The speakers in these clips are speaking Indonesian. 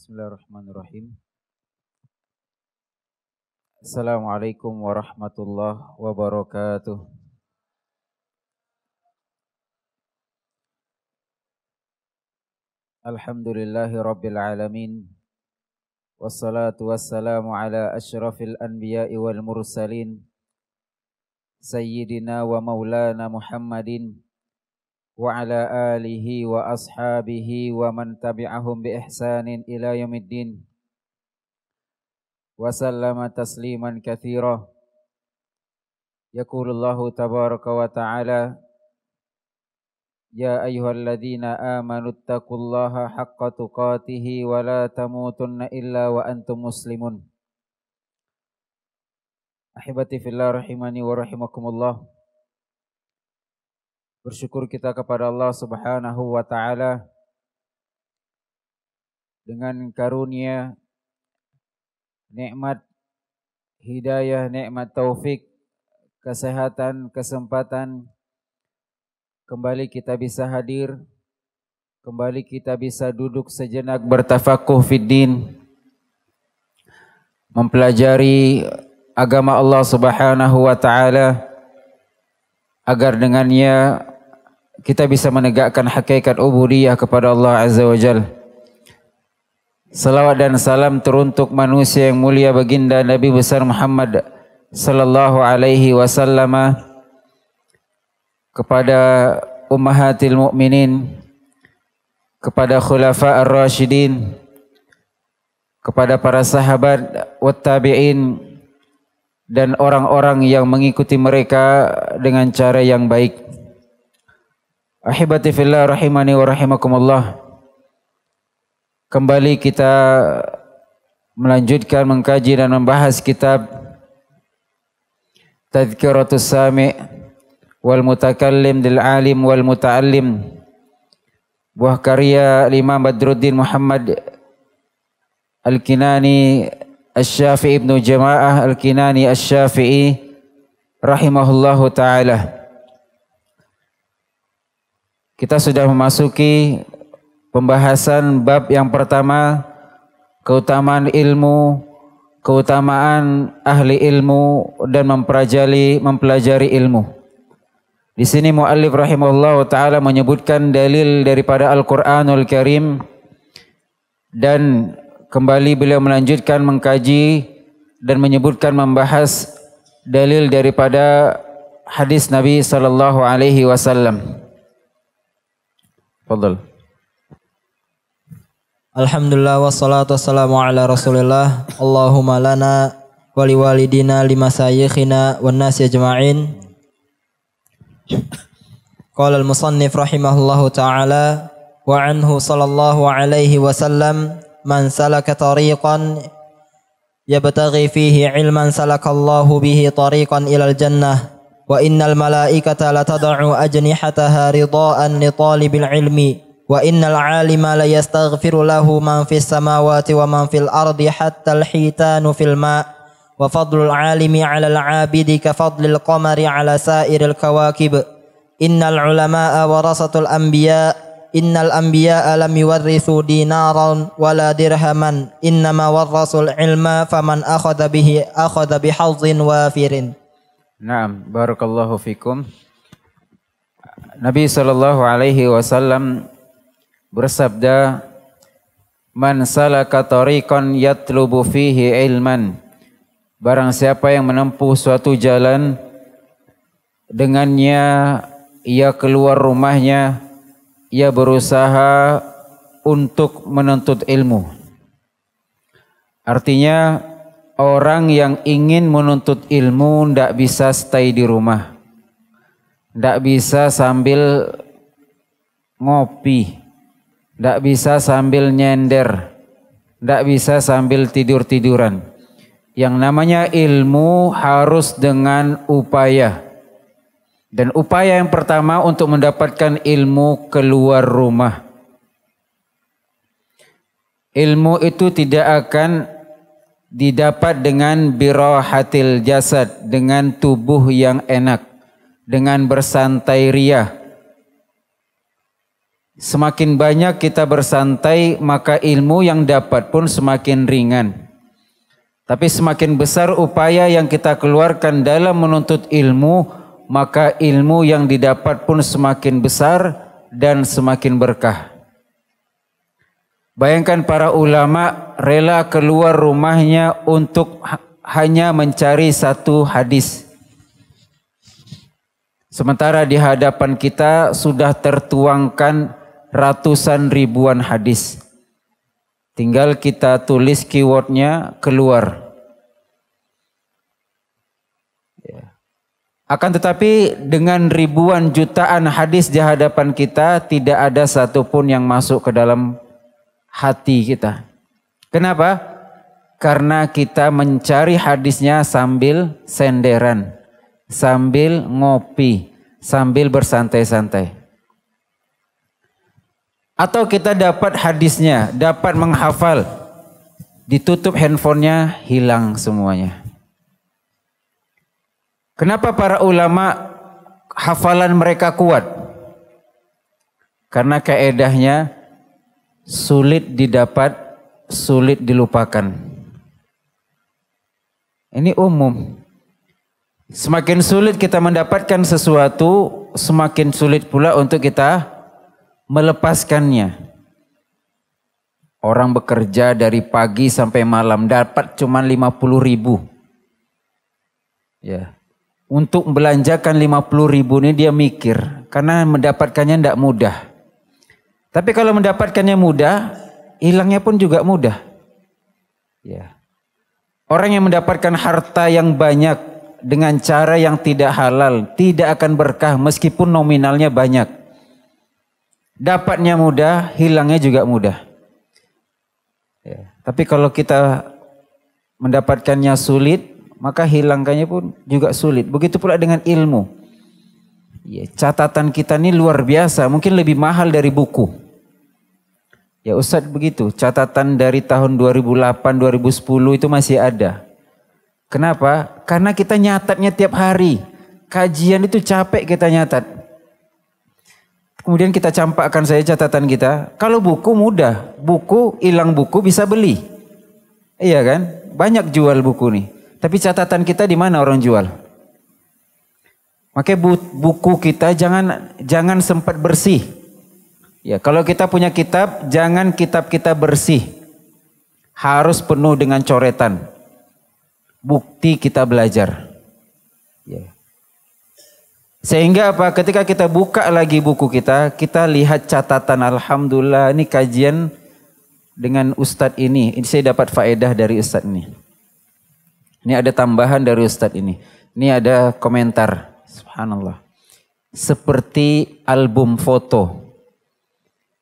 Bismillahirrahmanirrahim. Assalamualaikum warahmatullahi wabarakatuh. Alhamdulillahi rabbil alamin. Wassalatu wassalamu ala asyrafil anbiya'i wal mursalin. Sayyidina wa maulana Muhammadin وعلى آله وأصحابه ومن تبعهم بإحسان إلى يوم الدين وسلم تسليما كثيرا يقول الله تبارك وتعالى يا أيها الذين آمنوا اتقوا الله حق تقاته ولا تموتن إلا وأنتم مسلمون أحبتي في الله رحمني ورحمكم الله bersyukur kita kepada Allah Subhanahu wa taala dengan karunia nikmat hidayah, nikmat taufik, kesehatan, kesempatan kembali kita bisa hadir, kembali kita bisa duduk sejenak bertafakuh fid mempelajari agama Allah Subhanahu wa taala agar dengannya kita bisa menegakkan hakikat ubudiyah kepada Allah Azza wa Jal. Salawat dan salam teruntuk manusia yang mulia baginda Nabi besar Muhammad sallallahu alaihi wasallam kepada ummahatil mukminin kepada khulafa ar-rasyidin kepada para sahabat wat tabi'in dan orang-orang yang mengikuti mereka dengan cara yang baik. Ahibati fillah rahimani wa rahimakumullah. Kembali kita melanjutkan mengkaji dan membahas kitab Tadhkiratus Sami' wal Mutakallim lil Alim wal Muta'allim. Buah karya Imam Badruddin Muhammad Al-Kinani Asy-Syafi'i Ibnu Jamaah Al-Kinani Asy-Syafi'i rahimahullahu taala. Kita sudah memasuki pembahasan bab yang pertama keutamaan ilmu, keutamaan ahli ilmu dan memperajali mempelajari ilmu. Di sini muallif rahimahullah taala menyebutkan dalil daripada Al-Qur'anul Karim dan kembali beliau melanjutkan mengkaji dan menyebutkan membahas dalil daripada hadis Nabi sallallahu alaihi wasallam. تفضل الحمد لله والصلاة والسلام على رسول الله اللهم لنا ولوالدينا لمشايخنا والناس أجمعين قال المصنف رحمه الله تعالى وعنه صلى الله عليه وسلم من سلك طريقا يبتغي فيه علما سلك الله به طريقا إلى الجنة وإن الملائكة لتضع أجنحتها رضاء لطالب العلم وإن العالم ليستغفر له من في السماوات ومن في الأرض حتى الحيتان في الماء وفضل العالم على العابد كفضل القمر على سائر الكواكب إن العلماء ورثة الأنبياء إن الأنبياء لم يورثوا دينارا ولا درهما إنما ورثوا العلم فمن أخذ به أخذ بحظ وافر Naam, barakallahu fikum. Nabi sallallahu alaihi wasallam bersabda, "Man salaka tariqan yatlubu fihi ilman." Barang siapa yang menempuh suatu jalan dengannya ia keluar rumahnya ia berusaha untuk menuntut ilmu. Artinya Orang yang ingin menuntut ilmu tidak bisa stay di rumah. Tidak bisa sambil ngopi. Tidak bisa sambil nyender. Tidak bisa sambil tidur-tiduran. Yang namanya ilmu harus dengan upaya. Dan upaya yang pertama untuk mendapatkan ilmu keluar rumah. Ilmu itu tidak akan didapat dengan birohatil jasad, dengan tubuh yang enak, dengan bersantai ria Semakin banyak kita bersantai, maka ilmu yang dapat pun semakin ringan. Tapi semakin besar upaya yang kita keluarkan dalam menuntut ilmu, maka ilmu yang didapat pun semakin besar dan semakin berkah. Bayangkan para ulama rela keluar rumahnya untuk hanya mencari satu hadis. Sementara di hadapan kita sudah tertuangkan ratusan ribuan hadis. Tinggal kita tulis keywordnya keluar. Ya. Akan tetapi dengan ribuan jutaan hadis di hadapan kita tidak ada satupun yang masuk ke dalam hati kita. Kenapa? Karena kita mencari hadisnya sambil senderan, sambil ngopi, sambil bersantai-santai. Atau kita dapat hadisnya, dapat menghafal. Ditutup handphonenya, hilang semuanya. Kenapa para ulama hafalan mereka kuat? Karena keedahnya sulit didapat, sulit dilupakan. Ini umum. Semakin sulit kita mendapatkan sesuatu, semakin sulit pula untuk kita melepaskannya. Orang bekerja dari pagi sampai malam dapat cuma 50 ribu. Ya. Untuk lima 50 ribu ini dia mikir. Karena mendapatkannya tidak mudah. Tapi kalau mendapatkannya mudah, hilangnya pun juga mudah. Ya. Orang yang mendapatkan harta yang banyak dengan cara yang tidak halal tidak akan berkah meskipun nominalnya banyak. Dapatnya mudah, hilangnya juga mudah. Ya. Tapi kalau kita mendapatkannya sulit, maka hilangkannya pun juga sulit. Begitu pula dengan ilmu. Ya, catatan kita ini luar biasa, mungkin lebih mahal dari buku. Ya Ustadz begitu, catatan dari tahun 2008, 2010 itu masih ada. Kenapa? Karena kita nyatatnya tiap hari. Kajian itu capek kita nyatat. Kemudian kita campakkan saya catatan kita. Kalau buku mudah, buku hilang buku bisa beli. Iya kan? Banyak jual buku nih. Tapi catatan kita di mana orang jual? Makanya buku kita jangan jangan sempat bersih. Ya, kalau kita punya kitab, jangan kitab kita bersih. Harus penuh dengan coretan. Bukti kita belajar. Ya. Sehingga apa? Ketika kita buka lagi buku kita, kita lihat catatan alhamdulillah ini kajian dengan ustadz ini. Ini saya dapat faedah dari ustadz ini. Ini ada tambahan dari ustadz ini. Ini ada komentar. Subhanallah. Seperti album foto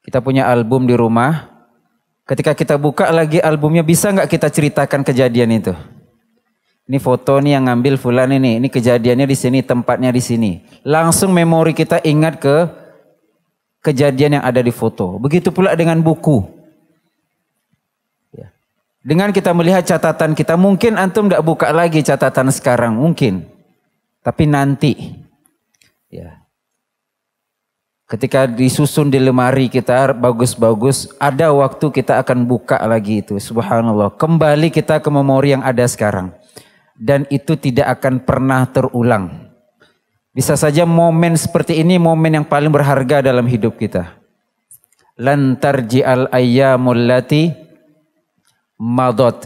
kita punya album di rumah. Ketika kita buka lagi albumnya, bisa nggak kita ceritakan kejadian itu? Ini foto nih yang ngambil fulan ini, ini kejadiannya di sini, tempatnya di sini. Langsung memori kita ingat ke kejadian yang ada di foto. Begitu pula dengan buku. Ya. Dengan kita melihat catatan kita, mungkin antum tidak buka lagi catatan sekarang, mungkin. Tapi nanti. Ya. Ketika disusun di lemari kita bagus-bagus, ada waktu kita akan buka lagi itu. Subhanallah. Kembali kita ke memori yang ada sekarang. Dan itu tidak akan pernah terulang. Bisa saja momen seperti ini momen yang paling berharga dalam hidup kita. Lantar ji'al ayyamul lati madot.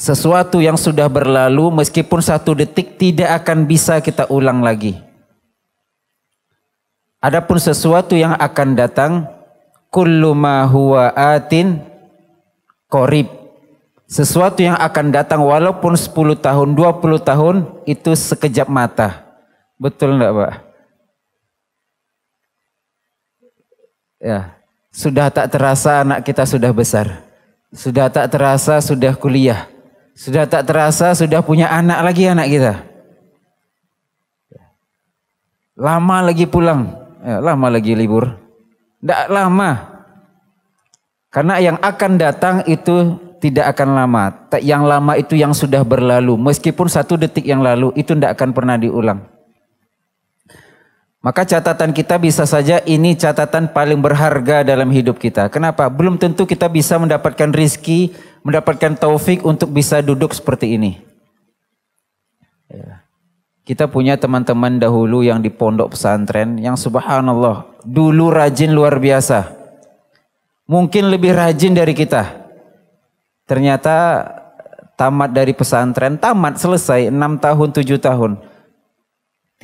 Sesuatu yang sudah berlalu meskipun satu detik tidak akan bisa kita ulang lagi. Adapun sesuatu yang akan datang kullu ma huwa atin qorib. Sesuatu yang akan datang walaupun 10 tahun, 20 tahun itu sekejap mata. Betul enggak, Pak? Ya, sudah tak terasa anak kita sudah besar. Sudah tak terasa sudah kuliah. Sudah tak terasa sudah punya anak lagi anak kita. Lama lagi pulang. Ya, lama lagi libur. Tidak lama. Karena yang akan datang itu tidak akan lama. Yang lama itu yang sudah berlalu. Meskipun satu detik yang lalu itu tidak akan pernah diulang. Maka catatan kita bisa saja ini catatan paling berharga dalam hidup kita. Kenapa? Belum tentu kita bisa mendapatkan rizki, mendapatkan taufik untuk bisa duduk seperti ini. Kita punya teman-teman dahulu yang di pondok pesantren yang subhanallah dulu rajin luar biasa. Mungkin lebih rajin dari kita. Ternyata tamat dari pesantren, tamat selesai 6 tahun 7 tahun.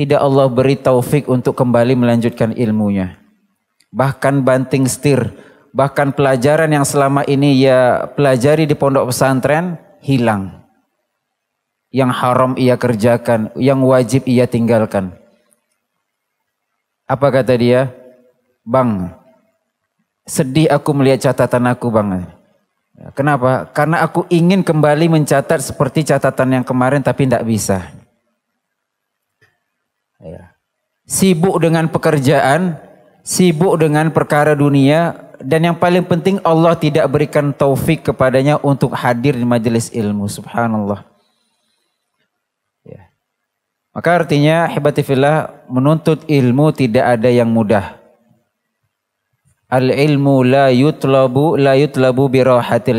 Tidak Allah beri taufik untuk kembali melanjutkan ilmunya. Bahkan banting setir, bahkan pelajaran yang selama ini ya pelajari di pondok pesantren hilang yang haram ia kerjakan, yang wajib ia tinggalkan. Apa kata dia? Bang, sedih aku melihat catatan aku bang. Kenapa? Karena aku ingin kembali mencatat seperti catatan yang kemarin tapi tidak bisa. Ya. Sibuk dengan pekerjaan, sibuk dengan perkara dunia, dan yang paling penting Allah tidak berikan taufik kepadanya untuk hadir di majelis ilmu. Subhanallah. Maka artinya hibatifillah menuntut ilmu tidak ada yang mudah. Al ilmu la yutlabu la yutlabu bi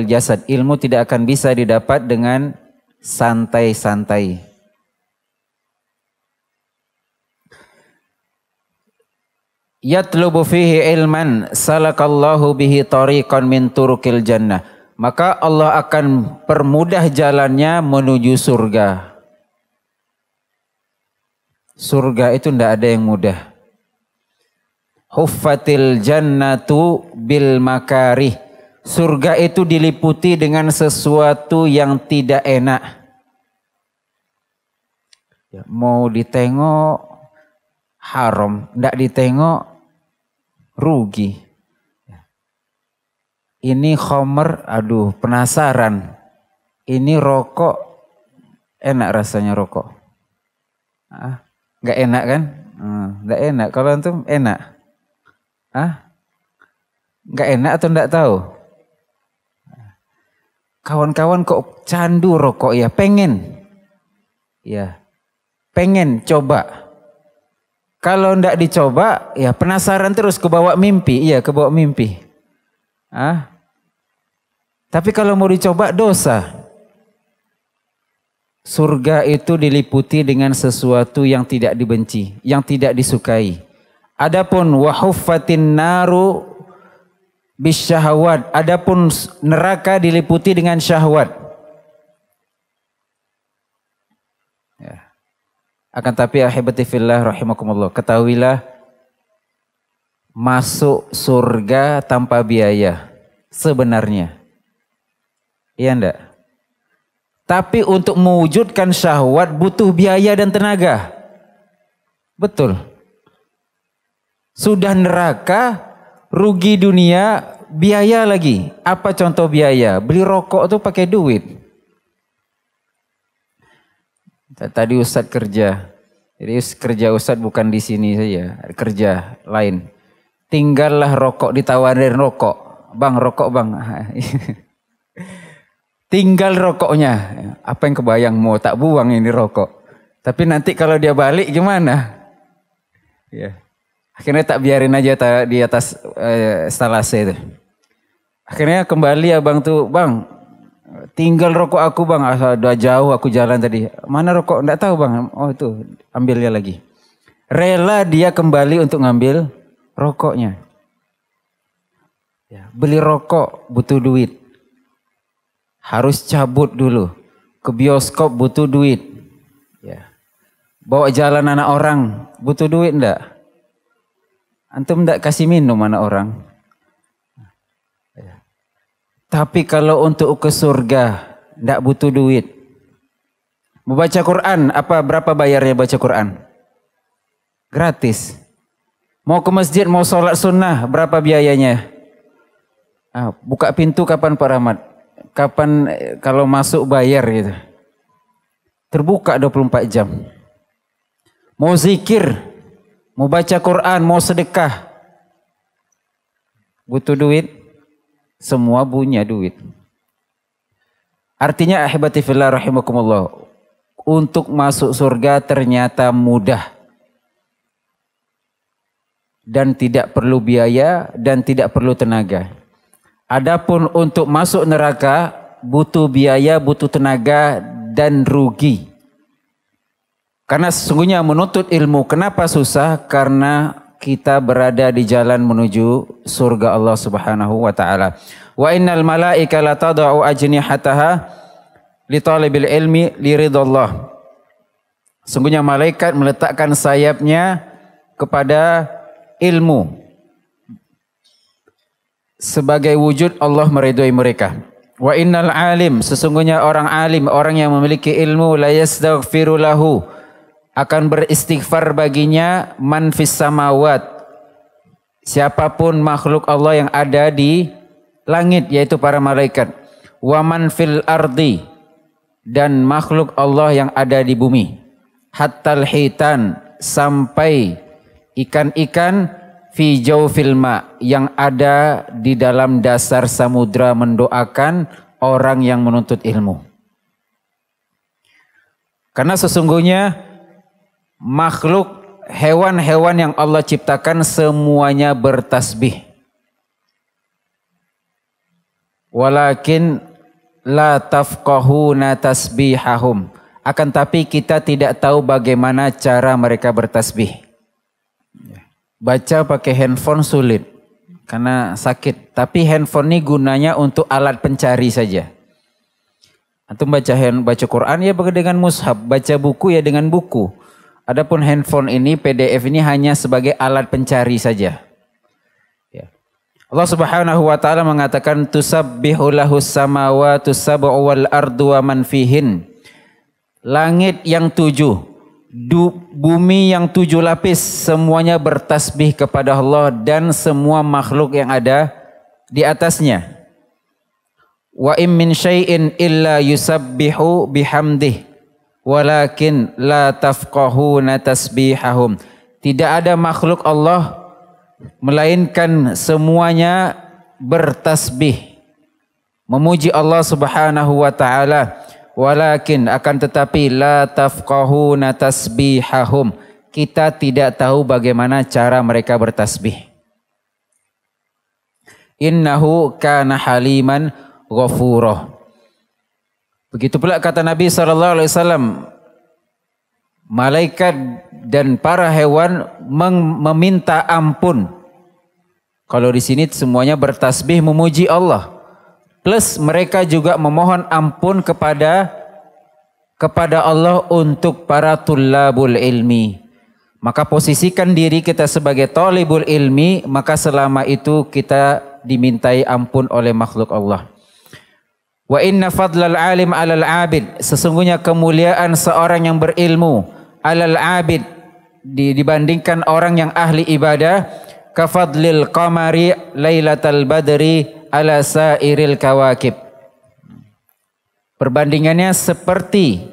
jasad. Ilmu tidak akan bisa didapat dengan santai-santai. Yatlubu fihi ilman salakallahu bihi tariqan min turukil jannah. Maka Allah akan permudah jalannya menuju surga surga itu tidak ada yang mudah. Huffatil jannatu bil makarih. Surga itu diliputi dengan sesuatu yang tidak enak. Ya, mau ditengok haram, tidak ditengok rugi. Ya. Ini khomer, aduh penasaran. Ini rokok, enak rasanya rokok. Ah, Nggak enak kan? Hmm, nggak enak. Kalau antum enak? Ah? Nggak enak atau nggak tahu? Kawan-kawan kok candu rokok ya? Pengen. Ya. Pengen coba. Kalau ndak dicoba, ya penasaran terus ke kebawa mimpi. Iya, kebawa mimpi. Ah? Tapi kalau mau dicoba dosa surga itu diliputi dengan sesuatu yang tidak dibenci, yang tidak disukai. Adapun wahfatin naru bisyahwat, adapun neraka diliputi dengan syahwat. Ya. Akan tapi ahibati fillah rahimakumullah, ketahuilah masuk surga tanpa biaya sebenarnya. Iya enggak? Tapi untuk mewujudkan syahwat butuh biaya dan tenaga. Betul. Sudah neraka, rugi dunia, biaya lagi. Apa contoh biaya? Beli rokok itu pakai duit. Tadi Ustadz kerja. Jadi kerja Ustaz bukan di sini saja, kerja lain. Tinggallah rokok ditawarin rokok. Bang, rokok bang. Tinggal rokoknya. Apa yang kebayang mau tak buang ini rokok. Tapi nanti kalau dia balik gimana? Ya. Akhirnya tak biarin aja ta, di atas eh, stalase itu. Akhirnya kembali abang tuh, bang tinggal rokok aku bang, dua jauh aku jalan tadi. Mana rokok? tidak tahu bang. Oh itu ambilnya lagi. Rela dia kembali untuk ngambil rokoknya. Ya, beli rokok butuh duit harus cabut dulu. Ke bioskop butuh duit. Ya. Bawa jalan anak orang butuh duit enggak? Antum enggak kasih minum anak orang. Ya. Tapi kalau untuk ke surga enggak butuh duit. Membaca Quran apa berapa bayarnya baca Quran? Gratis. Mau ke masjid, mau sholat sunnah, berapa biayanya? Ah, buka pintu kapan Pak Rahmat? kapan eh, kalau masuk bayar gitu. Terbuka 24 jam. Mau zikir, mau baca Quran, mau sedekah. Butuh duit, semua punya duit. Artinya ahibati fillah rahimakumullah. Untuk masuk surga ternyata mudah. Dan tidak perlu biaya dan tidak perlu tenaga. Adapun untuk masuk neraka butuh biaya, butuh tenaga dan rugi. Karena sesungguhnya menuntut ilmu kenapa susah? Karena kita berada di jalan menuju surga Allah Subhanahu wa taala. Wa innal malaika la tad'u ajnihataha li talibil ilmi li ridallah. Sungguhnya malaikat meletakkan sayapnya kepada ilmu sebagai wujud Allah meridhoi mereka. Wa innal alim sesungguhnya orang alim orang yang memiliki ilmu la yastaghfiru lahu akan beristighfar baginya man fis samawat siapapun makhluk Allah yang ada di langit yaitu para malaikat wa man fil ardi dan makhluk Allah yang ada di bumi hattal hitan sampai ikan-ikan fi jawfil ma yang ada di dalam dasar samudra mendoakan orang yang menuntut ilmu. Karena sesungguhnya makhluk hewan-hewan yang Allah ciptakan semuanya bertasbih. Walakin la tafqahuna tasbihahum. Akan tapi kita tidak tahu bagaimana cara mereka bertasbih. Baca pakai handphone sulit karena sakit. Tapi handphone ini gunanya untuk alat pencari saja. Atau baca baca Quran ya dengan mushab. baca buku ya dengan buku. Adapun handphone ini PDF ini hanya sebagai alat pencari saja. Ya. Allah Subhanahu wa taala mengatakan tusabbihu lahus samawati sab'u wal ardu wa man fihin. Langit yang tujuh, bumi yang tujuh lapis semuanya bertasbih kepada Allah dan semua makhluk yang ada di atasnya. Wa im min syai'in illa yusabbihu bihamdih walakin la tafqahuna tasbihahum. Tidak ada makhluk Allah melainkan semuanya bertasbih memuji Allah Subhanahu wa taala. Walakin akan tetapi la tafqahuna tasbihahum. Kita tidak tahu bagaimana cara mereka bertasbih. Innahu kana haliman ghafurah. Begitu pula kata Nabi sallallahu alaihi wasallam malaikat dan para hewan meminta ampun. Kalau di sini semuanya bertasbih memuji Allah plus mereka juga memohon ampun kepada kepada Allah untuk para tulabul ilmi. Maka posisikan diri kita sebagai tolibul ilmi, maka selama itu kita dimintai ampun oleh makhluk Allah. Wa inna fadlal alim alal abid. Sesungguhnya kemuliaan seorang yang berilmu alal abid dibandingkan orang yang ahli ibadah kafadlil qamari lailatal badri ala sairil kawakib. Perbandingannya seperti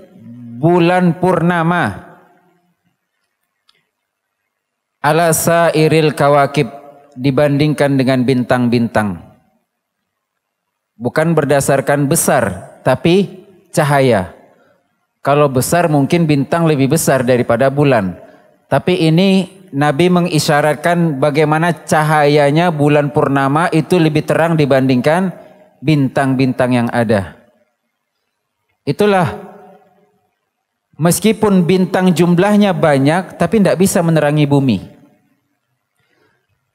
bulan purnama ala sairil kawakib dibandingkan dengan bintang-bintang. Bukan berdasarkan besar, tapi cahaya. Kalau besar mungkin bintang lebih besar daripada bulan. Tapi ini Nabi mengisyaratkan bagaimana cahayanya bulan purnama itu lebih terang dibandingkan bintang-bintang yang ada. Itulah meskipun bintang jumlahnya banyak tapi tidak bisa menerangi bumi.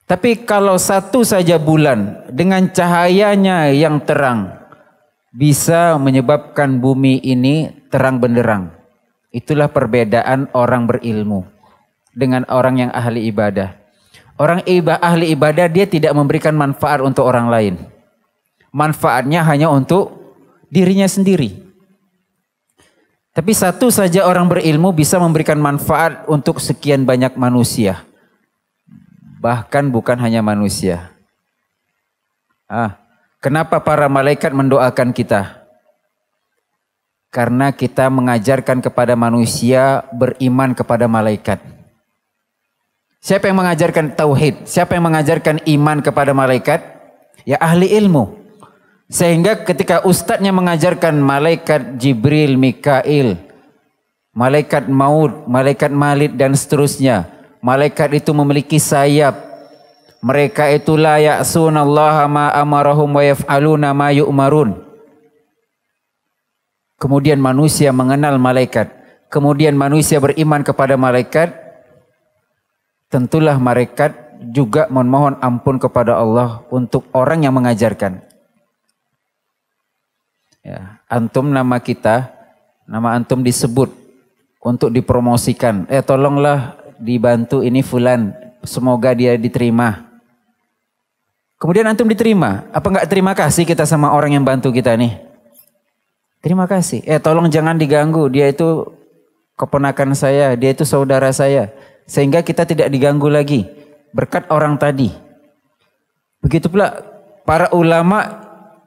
Tapi kalau satu saja bulan dengan cahayanya yang terang bisa menyebabkan bumi ini terang benderang. Itulah perbedaan orang berilmu dengan orang yang ahli ibadah. Orang iba, ahli ibadah dia tidak memberikan manfaat untuk orang lain. Manfaatnya hanya untuk dirinya sendiri. Tapi satu saja orang berilmu bisa memberikan manfaat untuk sekian banyak manusia. Bahkan bukan hanya manusia. Ah, kenapa para malaikat mendoakan kita? Karena kita mengajarkan kepada manusia beriman kepada malaikat. Siapa yang mengajarkan tauhid? Siapa yang mengajarkan iman kepada malaikat? Ya ahli ilmu. Sehingga ketika ustadznya mengajarkan malaikat Jibril, Mikail, malaikat maut, malaikat Malik dan seterusnya. Malaikat itu memiliki sayap. Mereka itu layak sunallah ma amarahum wa yaf'aluna ma yu'marun. Kemudian manusia mengenal malaikat. Kemudian manusia beriman kepada malaikat tentulah mereka juga memohon ampun kepada Allah untuk orang yang mengajarkan. Ya, antum nama kita, nama antum disebut untuk dipromosikan. Eh tolonglah dibantu ini fulan, semoga dia diterima. Kemudian antum diterima. Apa enggak terima kasih kita sama orang yang bantu kita nih? Terima kasih. Eh tolong jangan diganggu, dia itu keponakan saya, dia itu saudara saya. Sehingga kita tidak diganggu lagi. Berkat orang tadi. Begitu pula para ulama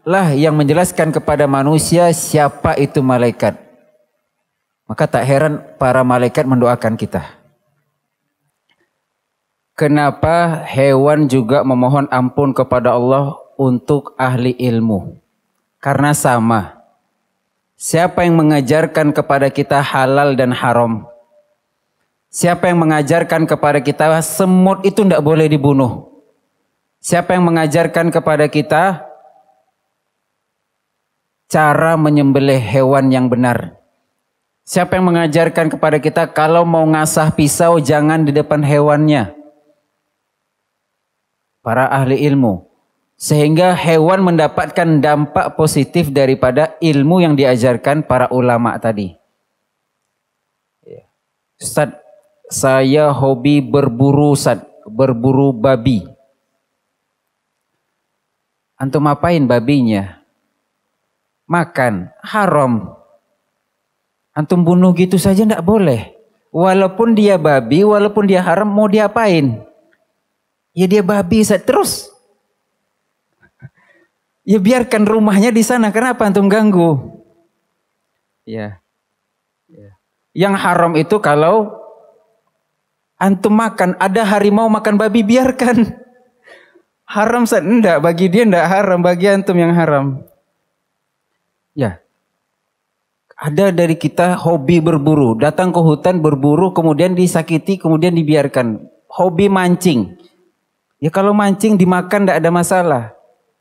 lah yang menjelaskan kepada manusia siapa itu malaikat. Maka tak heran para malaikat mendoakan kita. Kenapa hewan juga memohon ampun kepada Allah untuk ahli ilmu? Karena sama. Siapa yang mengajarkan kepada kita halal dan haram? Siapa yang mengajarkan kepada kita semut itu tidak boleh dibunuh? Siapa yang mengajarkan kepada kita cara menyembelih hewan yang benar? Siapa yang mengajarkan kepada kita kalau mau ngasah pisau jangan di depan hewannya? Para ahli ilmu. Sehingga hewan mendapatkan dampak positif daripada ilmu yang diajarkan para ulama tadi. Ya. Ustaz, saya hobi berburu sad, berburu babi. Antum apain babinya? Makan, haram. Antum bunuh gitu saja ndak boleh. Walaupun dia babi, walaupun dia haram, mau diapain? Ya dia babi, Ustaz. Terus Ya biarkan rumahnya di sana. Kenapa antum ganggu? ya. ya. Yang haram itu kalau Antum makan, ada harimau makan babi, biarkan. Haram, enggak. Bagi dia enggak haram, bagi antum yang haram. Ya. Ada dari kita hobi berburu. Datang ke hutan berburu, kemudian disakiti, kemudian dibiarkan. Hobi mancing. Ya kalau mancing dimakan tidak ada masalah.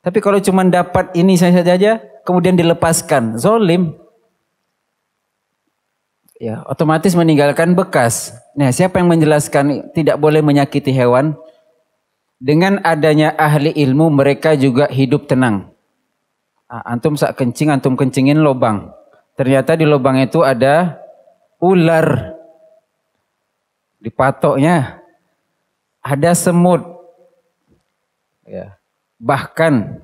Tapi kalau cuma dapat ini saja saja, kemudian dilepaskan. Zolim ya otomatis meninggalkan bekas. Nah, siapa yang menjelaskan tidak boleh menyakiti hewan? Dengan adanya ahli ilmu mereka juga hidup tenang. Ah, antum sak kencing, antum kencingin lubang. Ternyata di lubang itu ada ular. Di patoknya ada semut. Ya. Bahkan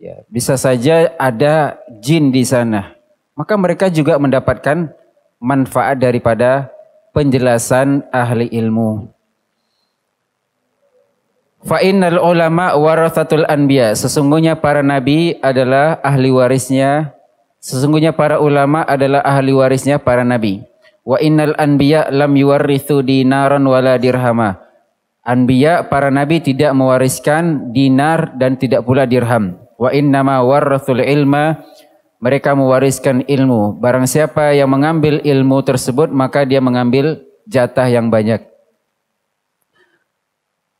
ya, bisa saja ada jin di sana. Maka mereka juga mendapatkan manfaat daripada penjelasan ahli ilmu. Fa innal ulama warathatul anbiya. Sesungguhnya para nabi adalah ahli warisnya. Sesungguhnya para ulama adalah ahli warisnya para nabi. Wa innal anbiya lam yuwarrithu dinaran wala dirhama. Anbiya para nabi tidak mewariskan dinar dan tidak pula dirham. Wa innama warathul ilma mereka mewariskan ilmu. Barang siapa yang mengambil ilmu tersebut, maka dia mengambil jatah yang banyak.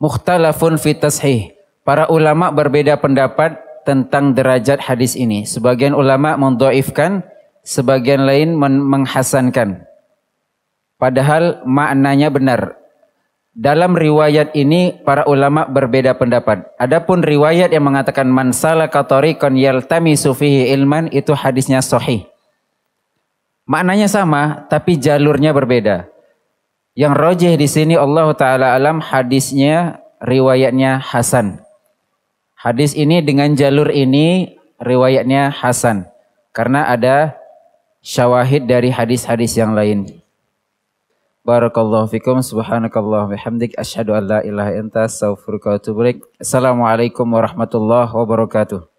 Mukhtalafun fi tashih. Para ulama berbeda pendapat tentang derajat hadis ini. Sebagian ulama mendoifkan, sebagian lain menghasankan. Padahal maknanya benar. Dalam riwayat ini para ulama berbeda pendapat. Adapun riwayat yang mengatakan man katori tariqan yaltamisu fihi ilman itu hadisnya sahih. Maknanya sama tapi jalurnya berbeda. Yang rojih di sini Allah taala alam hadisnya riwayatnya hasan. Hadis ini dengan jalur ini riwayatnya hasan karena ada syawahid dari hadis-hadis yang lain. Barakallahu fikum subhanakallah bihamdik asyhadu an la ilaha anta astaghfiruka wa atubu ilaik. Assalamualaikum warahmatullahi wabarakatuh.